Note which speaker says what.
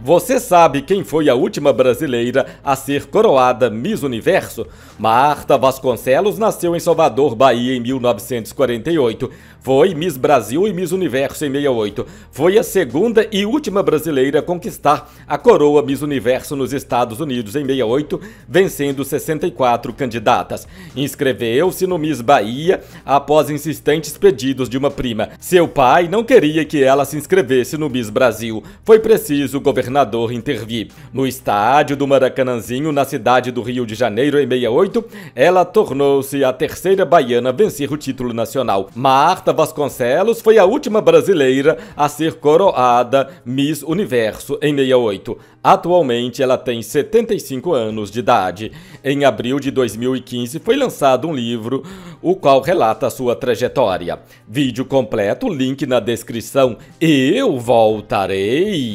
Speaker 1: Você sabe quem foi a última brasileira a ser coroada Miss Universo? Marta Vasconcelos nasceu em Salvador, Bahia, em 1948. Foi Miss Brasil e Miss Universo em 68. Foi a segunda e última brasileira a conquistar a coroa Miss Universo nos Estados Unidos em 68, vencendo 64 candidatas. Inscreveu-se no Miss Bahia após insistentes pedidos de uma prima. Seu pai não queria que ela se inscrevesse no Miss Brasil. Foi preciso governar governador intervir. No estádio do Maracanãzinho, na cidade do Rio de Janeiro, em 68, ela tornou-se a terceira baiana a vencer o título nacional. Marta Vasconcelos foi a última brasileira a ser coroada Miss Universo em 68. Atualmente, ela tem 75 anos de idade. Em abril de 2015, foi lançado um livro, o qual relata sua trajetória. Vídeo completo, link na descrição. Eu voltarei!